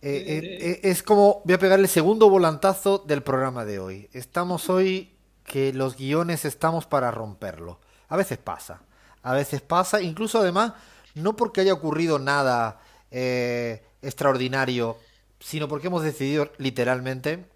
Eh, eh, eh, es como, voy a pegar el segundo volantazo del programa de hoy. Estamos hoy que los guiones estamos para romperlo. A veces pasa, a veces pasa, incluso además, no porque haya ocurrido nada extraordinario, sino porque hemos decidido literalmente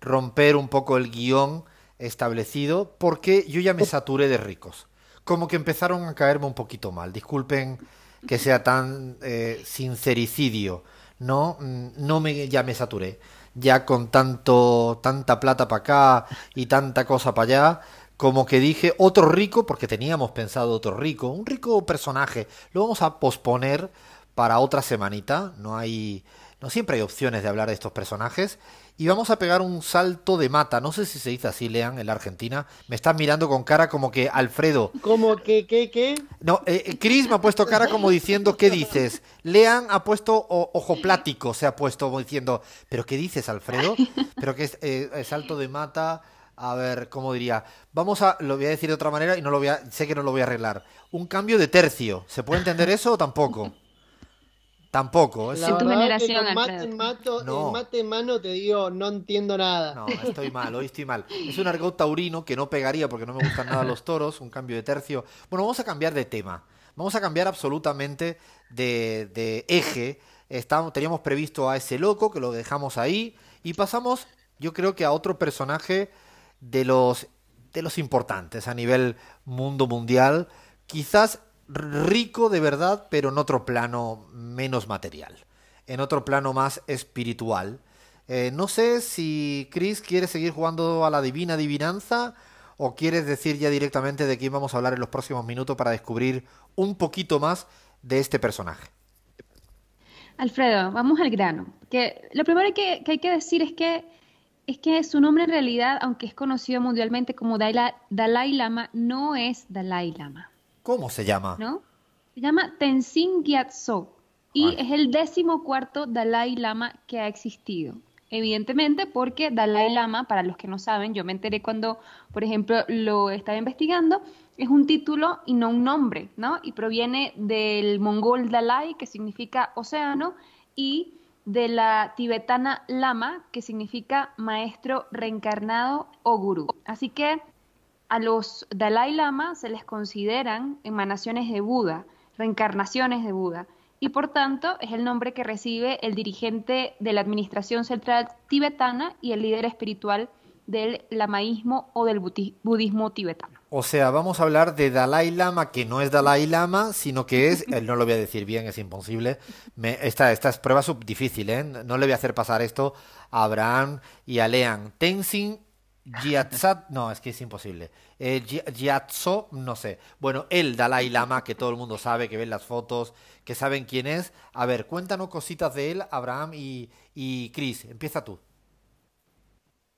romper un poco el guión establecido, porque yo ya me oh. saturé de ricos. Como que empezaron a caerme un poquito mal. Disculpen que sea tan sincericidio no, no me, ya me saturé. Ya con tanto, tanta plata para acá y tanta cosa para allá, como que dije otro rico, porque teníamos pensado otro rico, un rico personaje. Lo vamos a posponer para otra semanita. No hay, no siempre hay opciones de hablar de estos personajes. Y vamos a pegar un salto de mata. No sé si se dice así, Lean, en la Argentina. Me están mirando con cara como que Alfredo. ¿Cómo que, qué, qué? No, eh, eh, Chris me ha puesto cara como diciendo, ¿qué dices? Lean ha puesto ojo plático, se ha puesto diciendo, ¿pero qué dices, Alfredo? Pero que es eh, salto de mata. A ver, ¿cómo diría? Vamos a, lo voy a decir de otra manera y no lo voy a, sé que no lo voy a arreglar. Un cambio de tercio. ¿Se puede entender eso o tampoco? Tampoco. ¿eh? tu generación, mate, mate, mano te digo, no entiendo nada. No, estoy mal, hoy estoy mal. Es un argot taurino que no pegaría porque no me gustan nada los toros, un cambio de tercio. Bueno, vamos a cambiar de tema. Vamos a cambiar absolutamente de, eje. teníamos previsto a ese loco, que lo dejamos ahí, y pasamos, yo creo que a otro personaje de los, de los importantes a nivel mundo mundial. Quizás rico de verdad, pero en otro plano menos material, en otro plano más espiritual. Eh, no sé si Chris quiere seguir jugando a la divina adivinanza o quieres decir ya directamente de quién vamos a hablar en los próximos minutos para descubrir un poquito más de este personaje. Alfredo, vamos al grano. Que lo primero que, hay que decir es que es que su nombre en realidad, aunque es conocido mundialmente como Dalai Lama, no es Dalai Lama. ¿Cómo se llama? ¿No? Se llama Tenzin Gyatso y es el décimo cuarto Dalai Lama que ha existido. Evidentemente, porque Dalai Lama, para los que no saben, yo me enteré cuando, por ejemplo, lo estaba investigando, es un título y no un nombre, ¿no? Y proviene del mongol Dalai, que significa océano, y de la tibetana Lama, que significa maestro reencarnado o gurú. Así que a los Dalai Lama se les consideran emanaciones de Buda, reencarnaciones de Buda, y por tanto es el nombre que recibe el dirigente de la Administración Central tibetana y el líder espiritual del lamaísmo o del budismo tibetano. O sea, vamos a hablar de Dalai Lama, que no es Dalai Lama, sino que es, él no lo voy a decir bien, es imposible. Me, esta, esta es prueba subdifícil, ¿eh? No le voy a hacer pasar esto a Abraham y a Lean. Tenzin no, es que es imposible. Eh, no sé. Bueno, el Dalai Lama, que todo el mundo sabe, que ven las fotos, que saben quién es. A ver, cuéntanos cositas de él, Abraham y, y Chris. Empieza tú.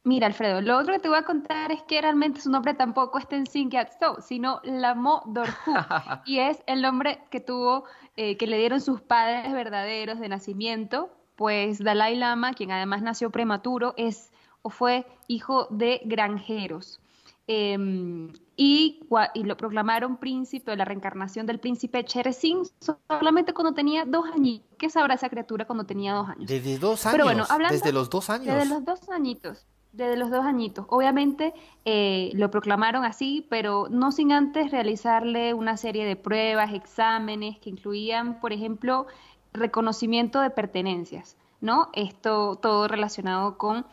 Mira, Alfredo, lo otro que te voy a contar es que realmente su nombre tampoco es Tenzin Gyatso, sino Lamo Dorju. y es el nombre que tuvo, eh, que le dieron sus padres verdaderos de nacimiento. Pues Dalai Lama, quien además nació prematuro, es o fue hijo de granjeros. Em, y, lo proclamaron príncipe de la reencarnación del príncipe Cheresin solamente cuando tenía dos añitos. ¿Qué sabrá esa criatura cuando tenía dos años? Desde dos años. Pero bueno, hablando, desde los dos años. Desde los dos añitos. Desde los dos añitos. Obviamente eh, lo proclamaron así, pero no sin antes realizarle una serie de pruebas, exámenes que incluían, por ejemplo, reconocimiento de pertenencias. ¿no? Esto todo relacionado con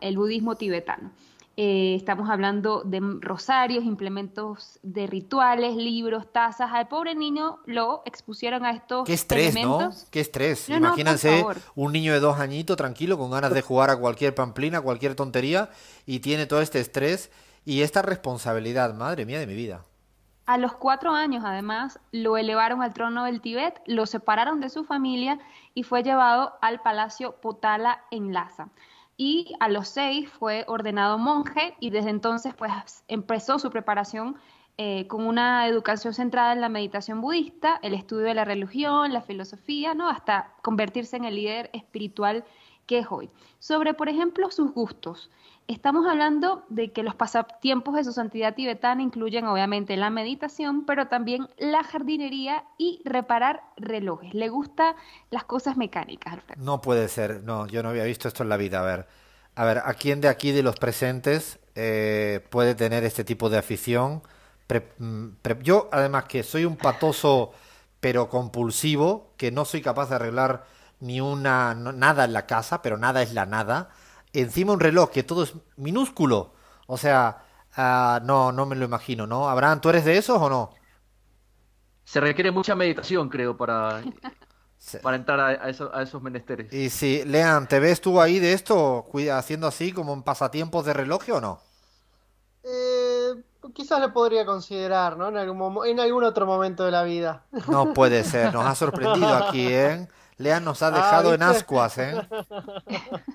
el budismo tibetano. Eh, estamos hablando de rosarios, implementos de rituales, libros, tazas. Al pobre niño lo expusieron a estos Qué estrés, ¿no? Qué estrés. Imagínense un niño de dos añitos tranquilo, con ganas de jugar a cualquier pamplina, cualquier tontería, y tiene todo este estrés y esta responsabilidad, madre mía de mi vida. A los cuatro años, además, lo elevaron al trono del Tíbet, lo separaron de su familia y fue llevado al palacio Potala en Lhasa. Y a los seis fue ordenado monje y desde entonces pues empezó su preparación eh, con una educación centrada en la meditación budista, el estudio de la religión, la filosofía, ¿no? hasta convertirse en el líder espiritual ¿Qué es hoy. Sobre, por ejemplo, sus gustos. Estamos hablando de que los pasatiempos de su santidad tibetana incluyen obviamente la meditación, pero también la jardinería y reparar relojes. Le gustan las cosas mecánicas, No puede ser, no, yo no había visto esto en la vida. A ver, a ver, ¿a quién de aquí de los presentes eh, puede tener este tipo de afición? Mm, yo, además que soy un patoso pero compulsivo, que no soy capaz de arreglar ni una nada en la casa, pero nada es la nada. Encima un reloj que todo es minúsculo. O sea, ah, no, no me lo imagino, ¿no? Abraham, ¿tú eres de esos o no? Se requiere mucha meditación, creo, para, entrar a, esos menesteres. Y si, Lean, ¿te ves tú ahí de esto, haciendo así como un pasatiempos de reloj o no? Eh, quizás lo podría considerar, ¿no? En algún, en algún otro momento de la vida. No puede ser, nos ha sorprendido aquí, ¿eh? Lea nos ha ah, dejado en ascuas, ¿eh?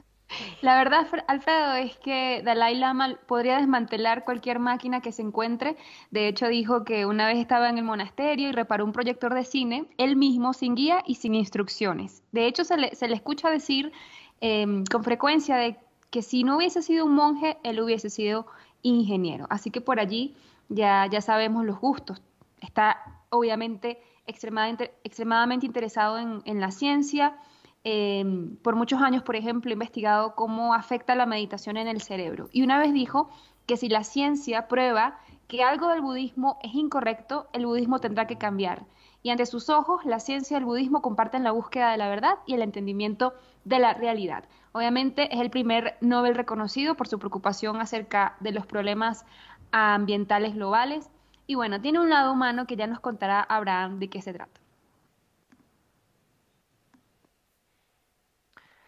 La verdad, Alfredo, es que Dalai Lama podría desmantelar cualquier máquina que se encuentre. De hecho, dijo que una vez estaba en el monasterio y reparó un proyector de cine, él mismo, sin guía y sin instrucciones. De hecho, se le, escucha decir em, con frecuencia de que si no hubiese sido un monje, él hubiese sido ingeniero. Así que por allí ya, ya sabemos los gustos. Está obviamente extremadamente, interesado en, la ciencia. Em, por muchos años, por ejemplo, investigado cómo afecta la meditación en el cerebro. Y una vez dijo que si la ciencia prueba que algo del budismo es incorrecto, el budismo tendrá que cambiar. Y ante sus ojos, la ciencia y el budismo comparten la búsqueda de la verdad y el entendimiento de la realidad. Obviamente es el primer Nobel reconocido por su preocupación acerca de los problemas ambientales globales y bueno, tiene un lado humano que ya nos contará Abraham de qué se trata.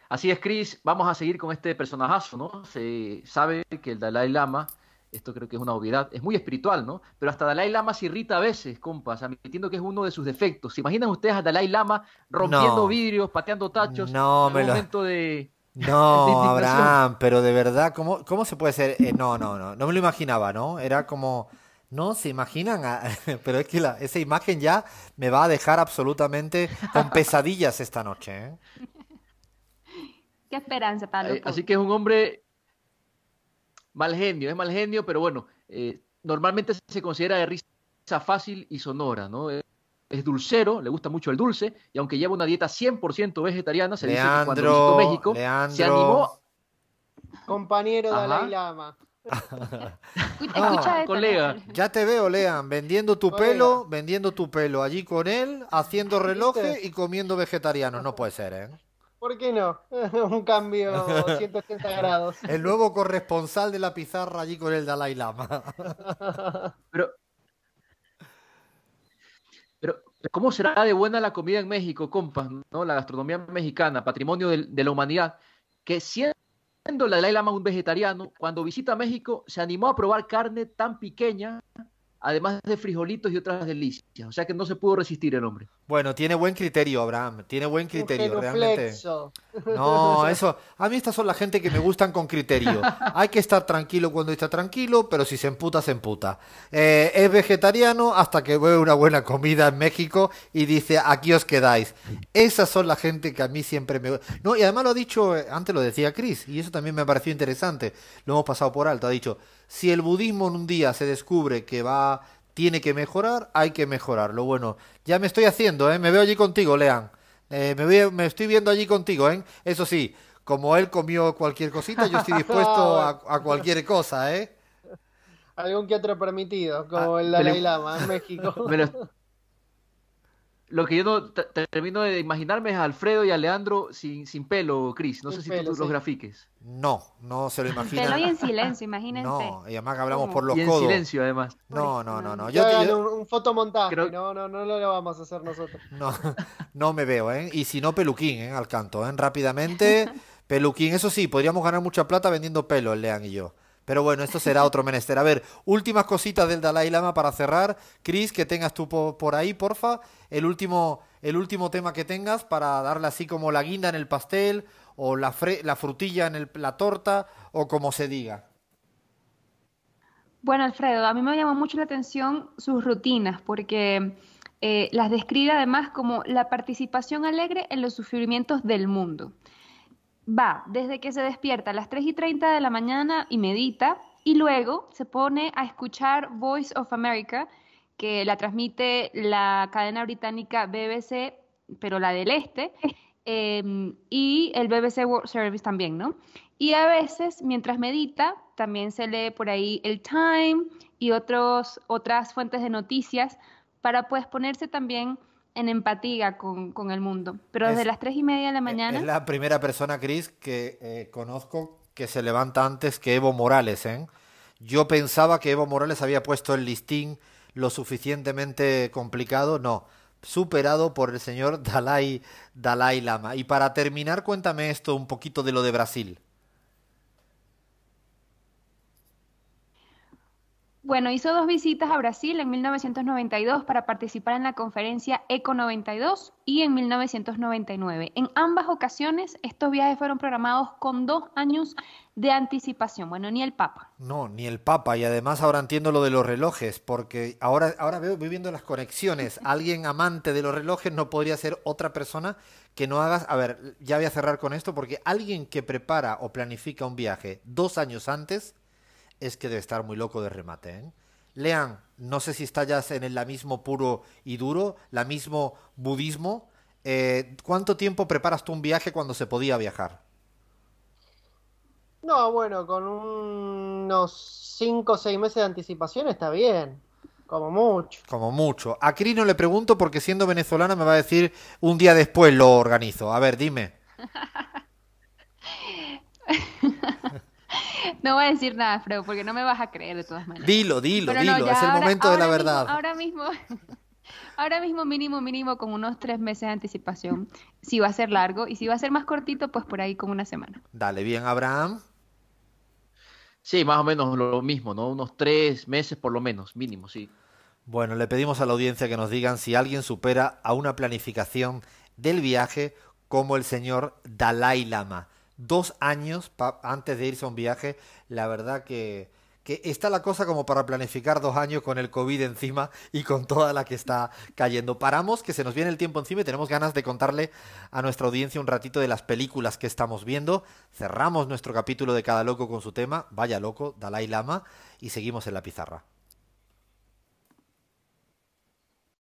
Así es, Chris. Vamos a seguir con este personajazo, ¿no? Se sabe que el Dalai Lama, esto creo que es una obviedad, es muy espiritual, ¿no? Pero hasta Dalai Lama se irrita a veces, compas, admitiendo que es uno de sus defectos. ¿Se imaginan ustedes a Dalai Lama rompiendo vidrios, pateando tachos? en de. No, Abraham, pero de verdad, ¿cómo, cómo se puede ser? Eh, no, no, no, no me lo imaginaba, ¿no? Era como no se imaginan, pero es que esa imagen ya me va a dejar absolutamente con pesadillas esta noche. ¿eh? Qué esperanza, Pablo. Eh, así que es un hombre mal genio, es mal genio, pero bueno, eh, normalmente se considera de risa fácil y sonora, ¿no? Es, dulcero, le gusta mucho el dulce, y aunque lleva una dieta 100% vegetariana, se dice que cuando visitó México se animó. Compañero Dalai Lama. escucha, ah, Ya te veo, Lean, vendiendo tu pelo, vendiendo tu pelo allí con él, haciendo relojes y comiendo vegetarianos. No puede ser, ¿eh? ¿Por qué no? Un cambio 180 grados. El nuevo corresponsal de la pizarra allí con el Dalai Lama. Pero, pero ¿cómo será de buena la comida en México, compas? La gastronomía mexicana, patrimonio de, la humanidad, que siempre la un vegetariano, cuando visita México se animó a probar carne tan pequeña, además de frijolitos y otras delicias. O sea que no se pudo resistir el hombre. Bueno, tiene buen criterio, Abraham. Tiene buen criterio, realmente. No, eso. A mí estas son la gente que me gustan con criterio. Hay que estar tranquilo cuando está tranquilo, pero si se emputa, se emputa. Eh, es vegetariano hasta que ve una buena comida en México y dice, aquí os quedáis. Esas son la gente que a mí siempre me No, y además lo ha dicho, eh, antes lo decía Chris, y eso también me pareció interesante. Lo hemos pasado por alto. Ha dicho, si el budismo en un día se descubre que va tiene que mejorar, hay que mejorarlo. Bueno, ya me estoy haciendo, ¿eh? me veo allí contigo, Lean. Eh, me, estoy viendo allí contigo, ¿eh? Eso sí, como él comió cualquier cosita, yo estoy dispuesto a, cualquier cosa, ¿eh? Algún que otro permitido, como ah, el Dalai Lama en México. lo que yo no termino de imaginarme es a Alfredo y a Leandro sin, sin pelo, Cris. No sé si tú, los grafiques. No, no se lo imagino. Pelo y en silencio, imagínense. No, y además que hablamos por los y en silencio, además. No, no, no. no. Yo, Un, fotomontaje. No, no, no lo vamos a hacer nosotros. No, no me veo, ¿eh? Y si no, peluquín, ¿eh? Al canto, ¿eh? Rápidamente, peluquín. Eso sí, podríamos ganar mucha plata vendiendo pelo, Lean y yo. Pero bueno, esto será otro menester. A ver, últimas cositas del Dalai Lama para cerrar. Cris, que tengas tú por ahí, porfa. El último, el último tema que tengas para darle así como la guinda en el pastel o la, frutilla en la torta o como se diga. Bueno, Alfredo, a mí me llamó mucho la atención sus rutinas porque eh, las describe además como la participación alegre en los sufrimientos del mundo va desde que se despierta a las 3 y 30 de la mañana y medita, y luego se pone a escuchar Voice of America, que la transmite la cadena británica BBC, pero la del este, em, y el BBC World Service también, ¿no? Y a veces, mientras medita, también se lee por ahí el Time y otros, otras fuentes de noticias para pues ponerse también en empatía con, el mundo. Pero desde las tres y media de la mañana... Es la primera persona, Cris, que eh, conozco que se levanta antes que Evo Morales. ¿eh? Yo pensaba que Evo Morales había puesto el listín lo suficientemente complicado. No, superado por el señor Dalai, Dalai Lama. Y para terminar, cuéntame esto un poquito de lo de Brasil. Bueno, hizo dos visitas a Brasil en 1992 para participar en la conferencia ECO 92 y en 1999. En ambas ocasiones, estos viajes fueron programados con dos años de anticipación. Bueno, ni el Papa. No, ni el Papa. Y además ahora entiendo lo de los relojes, porque ahora, ahora veo, viviendo las conexiones. Alguien amante de los relojes no podría ser otra persona que no hagas... A ver, ya voy a cerrar con esto, porque alguien que prepara o planifica un viaje dos años antes es que debe estar muy loco de remate. ¿eh? Lean, no sé si estallas en el la mismo puro y duro, la mismo budismo. Eh, ¿Cuánto tiempo preparas tú un viaje cuando se podía viajar? No, bueno, con unos 5 o 6 meses de anticipación está bien. Como mucho. Como mucho. A Crino no le pregunto porque siendo venezolana me va a decir un día después lo organizo. A ver, dime. No voy a decir nada, Fro, porque no me vas a creer de todas maneras. Dilo, dilo, dilo, es el momento de la verdad. ahora mismo, ahora mismo mínimo, mínimo, con unos tres meses de anticipación, si va a ser largo, y si va a ser más cortito, pues por ahí como una semana. Dale, bien, Abraham. Sí, más o menos lo mismo, ¿no? Unos tres meses por lo menos, mínimo, sí. Bueno, le pedimos a la audiencia que nos digan si alguien supera a una planificación del viaje como el señor Dalai Lama dos años antes de irse a un viaje, la verdad que, está la cosa como para planificar dos años con el COVID encima y con toda la que está cayendo. Paramos, que se nos viene el tiempo encima y tenemos ganas de contarle a nuestra audiencia un ratito de las películas que estamos viendo. Cerramos nuestro capítulo de Cada Loco con su tema, Vaya Loco, Dalai Lama, y seguimos en la pizarra.